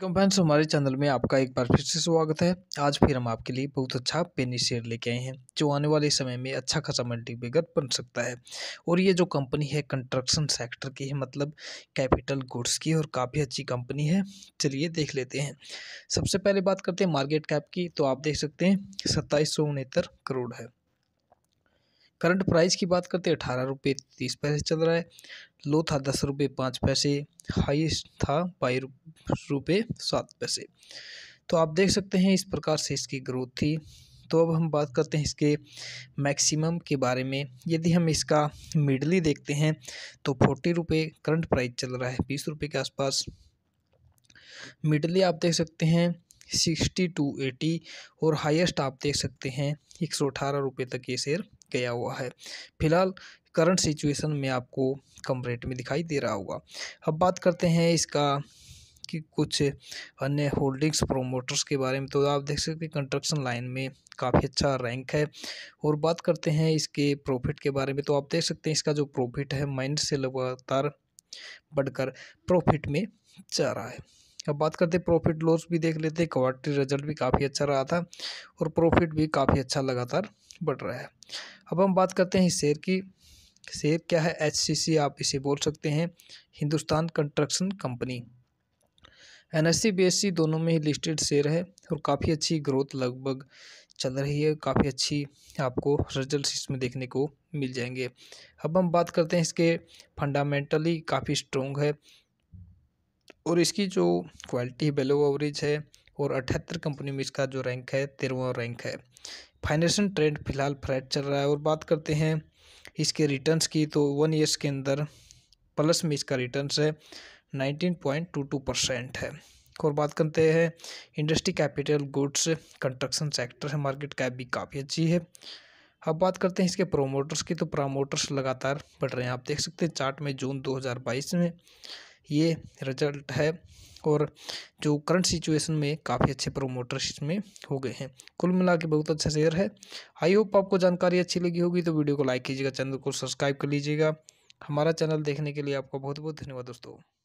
campaign हमारे channel में आपका एक बार फिर से स्वागत है आज फिर हम आपके लिए बहुत अच्छा पेनी शेयर लेके आए हैं जो आने वाले समय में अच्छा खासा मल्टीबेगर बन सकता है और ये जो कंपनी है कंस्ट्रक्शन सेक्टर की है मतलब कैपिटल गुड्स की और काफ़ी अच्छी कंपनी है चलिए देख लेते हैं सबसे पहले बात करते हैं मार्केट कैप की तो आप देख सकते हैं सत्ताईस करोड़ है करंट प्राइस की बात करते हैं अठारह रुपये तीस पैसे चल रहा है लो था दस रुपये पाँच पैसे हाईस्ट था बाईस रुपये सात पैसे तो आप देख सकते हैं इस प्रकार से इसकी ग्रोथ थी तो अब हम बात करते हैं इसके मैक्सिमम के बारे में यदि हम इसका मिडली देखते हैं तो फोर्टी रुपये करंट प्राइस चल रहा है बीस रुपये के आसपास मिडली आप देख सकते हैं सिक्सटी टू एटी और हाईएस्ट आप देख सकते हैं एक सौ अठारह रुपये तक ये शेयर गया हुआ है फिलहाल करंट सिचुएशन में आपको कम रेट में दिखाई दे रहा होगा अब बात करते हैं इसका कि कुछ अन्य होल्डिंग्स प्रोमोटर्स के बारे में तो आप देख सकते हैं कंस्ट्रक्शन लाइन में काफ़ी अच्छा रैंक है और बात करते हैं इसके प्रॉफिट के बारे में तो आप देख सकते हैं इसका जो प्रॉफिट है माइनस से लगातार बढ़कर प्रॉफिट में जा रहा है अब बात करते हैं प्रॉफिट लॉस भी देख लेते हैं क्वार्टरी रिजल्ट भी काफ़ी अच्छा रहा था और प्रॉफिट भी काफ़ी अच्छा लगातार बढ़ रहा है अब हम बात करते हैं शेयर की शेयर क्या है एच आप इसे बोल सकते हैं Hindustan construction company N S C दोनों में ही लिस्टेड शेयर है और काफ़ी अच्छी ग्रोथ लगभग चल रही है काफ़ी अच्छी आपको रिजल्ट इसमें देखने को मिल जाएंगे अब हम बात करते हैं इसके फंडामेंटली काफ़ी स्ट्रॉन्ग है और इसकी जो क्वालिटी बेलो एवरेज है और अठहत्तर कंपनी में इसका जो रैंक है तेरहवा रैंक है फाइनेंशियल ट्रेंड फिलहाल फ्लैट चल रहा है और बात करते हैं इसके रिटर्न्स की तो वन ईयर्स के अंदर प्लस में इसका रिटर्न्स है nineteen point two two percent है और बात करते हैं industry capital goods construction sector है मार्केट कैप भी काफ़ी अच्छी है अब बात करते हैं इसके प्रोमोटर्स की तो प्रोमोटर्स लगातार बढ़ रहे हैं आप देख सकते हैं चार्ट में जून दो में ये रिजल्ट है और जो करंट सिचुएशन में काफ़ी अच्छे प्रोमोटर्स इसमें हो गए हैं कुल मिला के बहुत अच्छा शेयर है आई होप आपको जानकारी अच्छी लगी होगी तो वीडियो को लाइक कीजिएगा चैनल को सब्सक्राइब कर लीजिएगा हमारा चैनल देखने के लिए आपका बहुत बहुत धन्यवाद दोस्तों